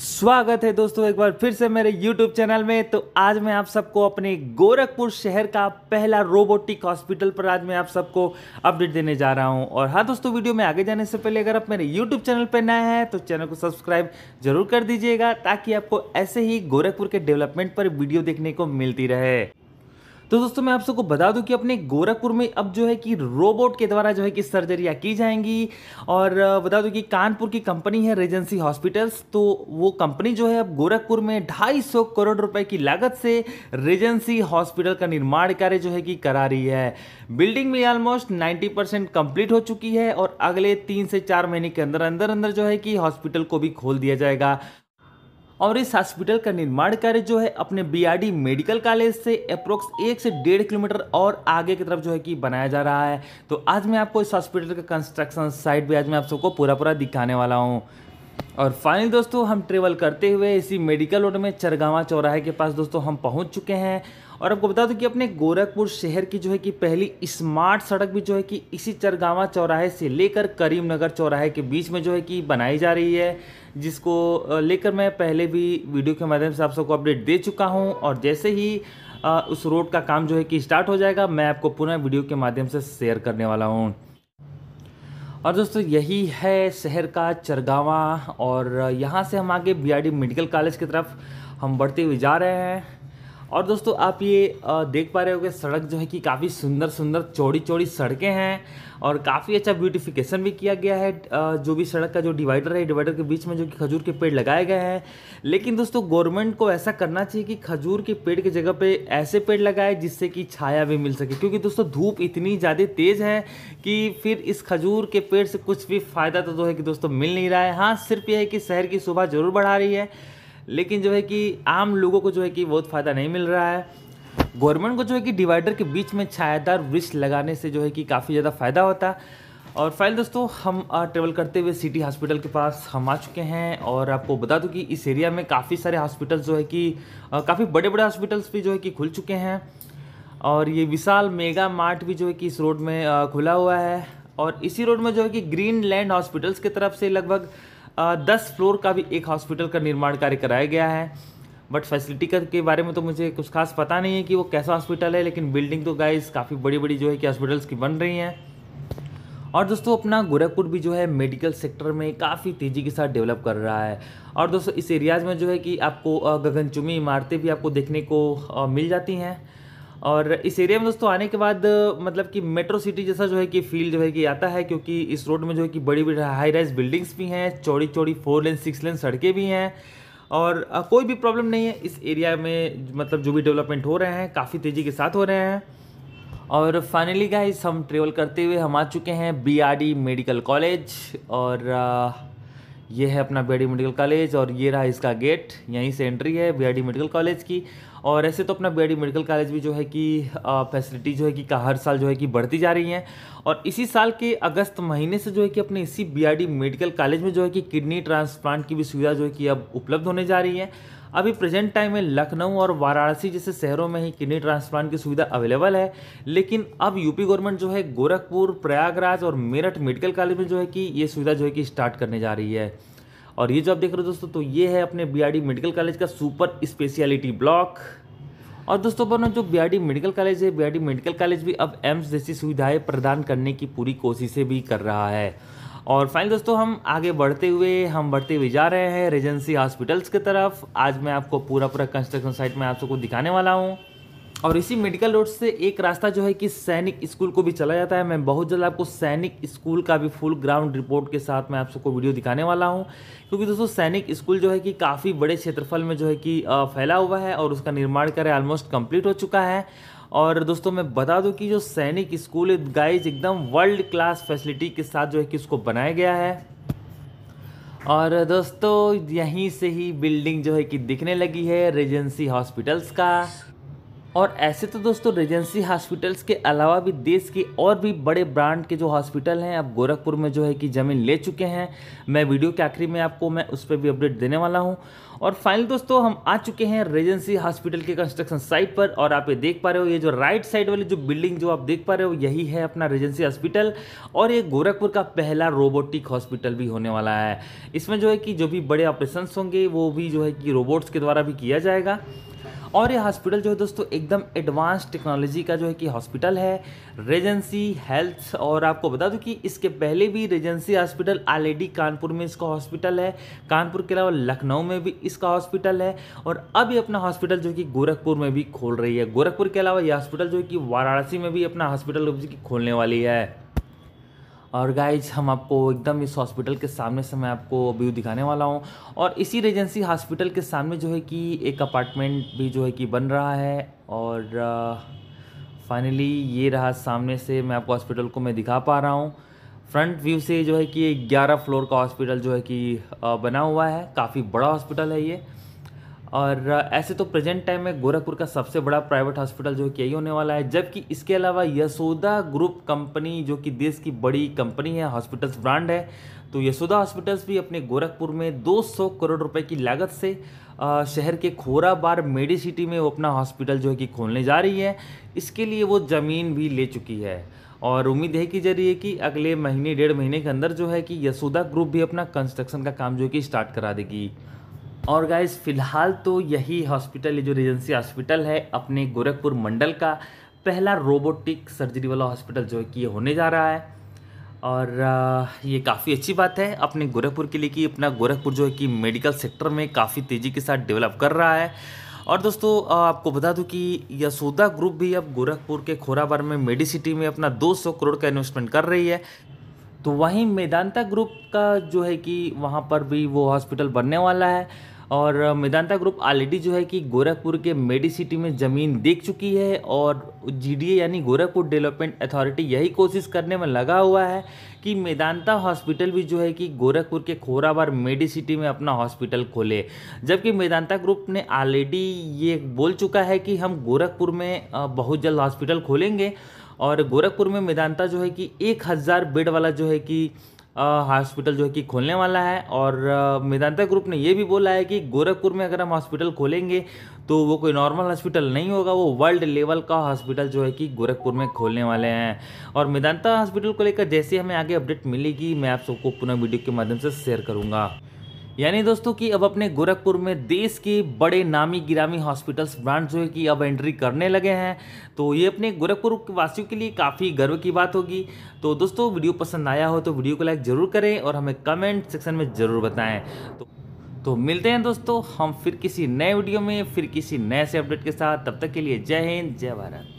स्वागत है दोस्तों एक बार फिर से मेरे YouTube चैनल में तो आज मैं आप सबको अपने गोरखपुर शहर का पहला रोबोटिक हॉस्पिटल पर आज मैं आप सबको अपडेट देने जा रहा हूं और हाँ दोस्तों वीडियो में आगे जाने से पहले अगर आप मेरे YouTube चैनल पर नए हैं तो चैनल को सब्सक्राइब जरूर कर दीजिएगा ताकि आपको ऐसे ही गोरखपुर के डेवलपमेंट पर वीडियो देखने को मिलती रहे तो दोस्तों मैं आप सबको बता दूं कि अपने गोरखपुर में अब जो है कि रोबोट के द्वारा जो है कि सर्जरियाँ की जाएंगी और बता दूं कि कानपुर की कंपनी है रेजेंसी हॉस्पिटल्स तो वो कंपनी जो है अब गोरखपुर में ढाई करोड़ रुपए की लागत से रेजेंसी हॉस्पिटल का निर्माण कार्य जो है कि करा रही है बिल्डिंग भी ऑलमोस्ट नाइन्टी कंप्लीट हो चुकी है और अगले तीन से चार महीने के अंदर अंदर अंदर जो है कि हॉस्पिटल को भी खोल दिया जाएगा और इस हॉस्पिटल का निर्माण कार्य जो है अपने बी मेडिकल कॉलेज से अप्रोक्स एक से डेढ़ किलोमीटर और आगे की तरफ जो है कि बनाया जा रहा है तो आज मैं आपको इस हॉस्पिटल का कंस्ट्रक्शन साइट भी आज मैं आप सबको पूरा पूरा दिखाने वाला हूँ और फाइनली दोस्तों हम ट्रेवल करते हुए इसी मेडिकल रोड में चरगावा चौराहे के पास दोस्तों हम पहुंच चुके हैं और आपको बता दूं कि अपने गोरखपुर शहर की जो है कि पहली स्मार्ट सड़क भी जो है कि इसी चरगावा चौराहे से लेकर करीमनगर चौराहे के बीच में जो है कि बनाई जा रही है जिसको लेकर मैं पहले भी वीडियो के माध्यम से आप सबको अपडेट दे चुका हूँ और जैसे ही उस रोड का काम जो है कि स्टार्ट हो जाएगा मैं आपको पुनः वीडियो के माध्यम से शेयर करने वाला हूँ और दोस्तों यही है शहर का चरगावा और यहाँ से हम आगे बीआरडी मेडिकल कॉलेज की तरफ हम बढ़ते हुए जा रहे हैं और दोस्तों आप ये देख पा रहे हो सड़क जो है कि काफ़ी सुंदर सुंदर चौड़ी चौड़ी सड़कें हैं और काफ़ी अच्छा ब्यूटिफिकेशन भी किया गया है जो भी सड़क का जो डिवाइडर है डिवाइडर के बीच में जो कि खजूर के पेड़ लगाए गए हैं लेकिन दोस्तों गवर्नमेंट को ऐसा करना चाहिए कि खजूर के पेड़ की जगह पे ऐसे पेड़ लगाए जिससे कि छाया भी मिल सके क्योंकि दोस्तों धूप इतनी ज़्यादा तेज़ है कि फिर इस खजूर के पेड़ से कुछ भी फ़ायदा तो है कि दोस्तों मिल नहीं रहा है हाँ सिर्फ यह है कि शहर की शोभा ज़रूर बढ़ा रही है लेकिन जो है कि आम लोगों को जो है कि बहुत फ़ायदा नहीं मिल रहा है गवर्नमेंट को जो है कि डिवाइडर के बीच में छायादार वृक्ष लगाने से जो है कि काफ़ी ज़्यादा फ़ायदा होता है और फाइल दोस्तों हम ट्रेवल करते हुए सिटी हॉस्पिटल के पास हम आ चुके हैं और आपको बता दूं कि इस एरिया में काफ़ी सारे हॉस्पिटल जो है कि काफ़ी बड़े बड़े हॉस्पिटल्स भी जो है कि खुल चुके हैं और ये विशाल मेगा मार्ट भी जो है कि इस रोड में खुला हुआ है और इसी रोड में जो है कि ग्रीन लैंड हॉस्पिटल्स की तरफ से लगभग दस फ्लोर का भी एक हॉस्पिटल का निर्माण कार्य कराया गया है बट फैसिलिटी के बारे में तो मुझे कुछ खास पता नहीं है कि वो कैसा हॉस्पिटल है लेकिन बिल्डिंग तो गाइस काफ़ी बड़ी बड़ी जो है कि हॉस्पिटल्स की बन रही हैं और दोस्तों अपना गोरखपुर भी जो है मेडिकल सेक्टर में काफ़ी तेज़ी के साथ डेवलप कर रहा है और दोस्तों इस एरियाज़ में जो है कि आपको गगनचुमी इमारतें भी आपको देखने को मिल जाती हैं और इस एरिया में दोस्तों आने के बाद मतलब कि मेट्रो सिटी जैसा जो है कि फील जो है कि आता है क्योंकि इस रोड में जो है कि बड़ी बड़ी हाई राइज बिल्डिंग्स भी हैं चौड़ी चौड़ी फोर लेन सिक्स लेन सड़कें भी हैं और कोई भी प्रॉब्लम नहीं है इस एरिया में मतलब जो भी डेवलपमेंट हो रहे हैं काफ़ी तेज़ी के साथ हो रहे हैं और फाइनली गाइस हम ट्रेवल करते हुए हम आ चुके हैं बी मेडिकल कॉलेज और ये है अपना बी मेडिकल कॉलेज और ये रहा इसका गेट यहीं से एंट्री है बी मेडिकल कॉलेज की और ऐसे तो अपना बी मेडिकल कॉलेज भी जो है कि फैसिलिटी जो है कि हर साल जो है कि बढ़ती जा रही है और इसी साल के अगस्त महीने से जो है कि अपने इसी बी मेडिकल कॉलेज में जो है कि किडनी ट्रांसप्लांट की भी सुविधा जो है कि अब उपलब्ध होने जा रही है अभी प्रेजेंट टाइम में लखनऊ और वाराणसी जैसे शहरों में ही किडनी ट्रांसप्लांट की सुविधा अवेलेबल है लेकिन अब यूपी गवर्नमेंट जो है गोरखपुर प्रयागराज और मेरठ मेडिकल कॉलेज में जो है कि ये सुविधा जो है कि स्टार्ट करने जा रही है और ये जो आप देख रहे हो दोस्तों तो ये है अपने बीआरडी मेडिकल कॉलेज का सुपर स्पेशलिटी ब्लॉक और दोस्तों अपना जो बीआरडी मेडिकल कॉलेज है बीआरडी मेडिकल कॉलेज भी अब एम्स जैसी सुविधाएं प्रदान करने की पूरी कोशिशें भी कर रहा है और फाइनल दोस्तों हम आगे बढ़ते हुए हम बढ़ते हुए जा रहे हैं रेजेंसी हॉस्पिटल्स की तरफ आज मैं आपको पूरा पूरा कंस्ट्रक्शन साइट में आप सबको दिखाने वाला हूँ और इसी मेडिकल रोड से एक रास्ता जो है कि सैनिक स्कूल को भी चला जाता है मैं बहुत जल्द आपको सैनिक स्कूल का भी फुल ग्राउंड रिपोर्ट के साथ मैं आप सबको वीडियो दिखाने वाला हूं क्योंकि दोस्तों सैनिक स्कूल जो है कि काफ़ी बड़े क्षेत्रफल में जो है कि फैला हुआ है और उसका निर्माण कार्य ऑलमोस्ट कम्प्लीट हो चुका है और दोस्तों मैं बता दूँ कि जो सैनिक स्कूल है गाइज एकदम वर्ल्ड क्लास फैसिलिटी के साथ जो है कि उसको बनाया गया है और दोस्तों यहीं से ही बिल्डिंग जो है कि दिखने लगी है रेजेंसी हॉस्पिटल्स का और ऐसे तो दोस्तों रेजेंसी हॉस्पिटल्स के अलावा भी देश के और भी बड़े ब्रांड के जो हॉस्पिटल हैं अब गोरखपुर में जो है कि ज़मीन ले चुके हैं मैं वीडियो के आखिरी में आपको मैं उस पर भी अपडेट देने वाला हूँ और फाइनल दोस्तों हम आ चुके हैं रेजेंसी हॉस्पिटल के कंस्ट्रक्शन साइट पर और आप ये देख पा रहे हो ये जो राइट साइड वाली जो बिल्डिंग जो आप देख पा रहे हो यही है अपना रेजेंसी हॉस्पिटल और ये गोरखपुर का पहला रोबोटिक हॉस्पिटल भी होने वाला है इसमें जो है कि जो भी बड़े ऑपरेशन होंगे वो भी जो है कि रोबोट्स के द्वारा भी किया जाएगा और ये हॉस्पिटल जो है दोस्तों एकदम एडवांस टेक्नोलॉजी का जो है कि हॉस्पिटल है रेजेंसी हेल्थ और आपको बता दूं कि इसके पहले भी रेजेंसी हॉस्पिटल ऑलरेडी कानपुर में इसका हॉस्पिटल है कानपुर के अलावा लखनऊ में भी इसका हॉस्पिटल है और अभी अपना हॉस्पिटल जो कि गोरखपुर में भी खोल रही है गोरखपुर के अलावा यह हॉस्पिटल जो कि वाराणसी में भी अपना हॉस्पिटल खोलने वाली है और गाइज हम आपको एकदम इस हॉस्पिटल के सामने से मैं आपको व्यू दिखाने वाला हूँ और इसी रेजेंसी हॉस्पिटल के सामने जो है कि एक अपार्टमेंट भी जो है कि बन रहा है और फाइनली uh, ये रहा सामने से मैं आपको हॉस्पिटल को मैं दिखा पा रहा हूँ फ्रंट व्यू से जो है कि ग्यारह फ्लोर का हॉस्पिटल जो है कि बना हुआ है काफ़ी बड़ा हॉस्पिटल है ये और ऐसे तो प्रेजेंट टाइम में गोरखपुर का सबसे बड़ा प्राइवेट हॉस्पिटल जो कि यही होने वाला है जबकि इसके अलावा यशोदा ग्रुप कंपनी जो कि देश की बड़ी कंपनी है हॉस्पिटल्स ब्रांड है तो यशोदा हॉस्पिटल्स भी अपने गोरखपुर में 200 करोड़ रुपए की लागत से शहर के खोराबार मेडी सिटी में वो अपना हॉस्पिटल जो है कि खोलने जा रही है इसके लिए वो ज़मीन भी ले चुकी है और उम्मीद है कि जरिए कि अगले महीने डेढ़ महीने के अंदर जो है कि यशोदा ग्रुप भी अपना कंस्ट्रक्शन का काम जो कि स्टार्ट करा देगी और गाइस फ़िलहाल तो यही हॉस्पिटल ये जो रेजेंसी हॉस्पिटल है अपने गोरखपुर मंडल का पहला रोबोटिक सर्जरी वाला हॉस्पिटल जो है कि ये होने जा रहा है और ये काफ़ी अच्छी बात है अपने गोरखपुर के लिए कि अपना गोरखपुर जो है कि मेडिकल सेक्टर में काफ़ी तेज़ी के साथ डेवलप कर रहा है और दोस्तों आपको बता दूं कि यशोदा ग्रुप भी अब गोरखपुर के खोराबर में मेडिसिटी में अपना 200 करोड़ का इन्वेस्टमेंट कर रही है तो वहीं मेदांता ग्रुप का जो है कि वहाँ पर भी वो हॉस्पिटल बनने वाला है और मेदांता ग्रुप ऑलरेडी जो है कि गोरखपुर के मेडी सिटी में ज़मीन देख चुकी है और जीडीए यानी गोरखपुर डेवलपमेंट अथॉरिटी यही कोशिश करने में लगा हुआ है कि मेदांता हॉस्पिटल भी जो है कि गोरखपुर के खोराबार मेडी सिटी में अपना हॉस्पिटल खोले जबकि मेदांता ग्रुप ने ऑलरेडी ये बोल चुका है कि हम गोरखपुर में बहुत जल्द हॉस्पिटल खोलेंगे और गोरखपुर में मेदांता जो है कि एक हज़ार बेड वाला जो है कि हॉस्पिटल जो है कि खोलने वाला है और मेदांता ग्रुप ने यह भी बोला है कि गोरखपुर में अगर हम हॉस्पिटल खोलेंगे तो वो कोई नॉर्मल हॉस्पिटल नहीं होगा वो वर्ल्ड लेवल का हॉस्पिटल जो है कि गोरखपुर में खोलने वाले हैं और मेदांता हॉस्पिटल को लेकर जैसे हमें आगे अपडेट मिलेगी मैं आप सबको पुनः वीडियो के माध्यम से शेयर करूँगा यानी दोस्तों कि अब अपने गोरखपुर में देश के बड़े नामी गिरामी हॉस्पिटल्स ब्रांड जो है कि अब एंट्री करने लगे हैं तो ये अपने गोरखपुर वासियों के लिए काफ़ी गर्व की बात होगी तो दोस्तों वीडियो पसंद आया हो तो वीडियो को लाइक ज़रूर करें और हमें कमेंट सेक्शन में ज़रूर बताएं तो तो मिलते हैं दोस्तों हम फिर किसी नए वीडियो में फिर किसी नए से अपडेट के साथ तब तक के लिए जय हिंद जय भारत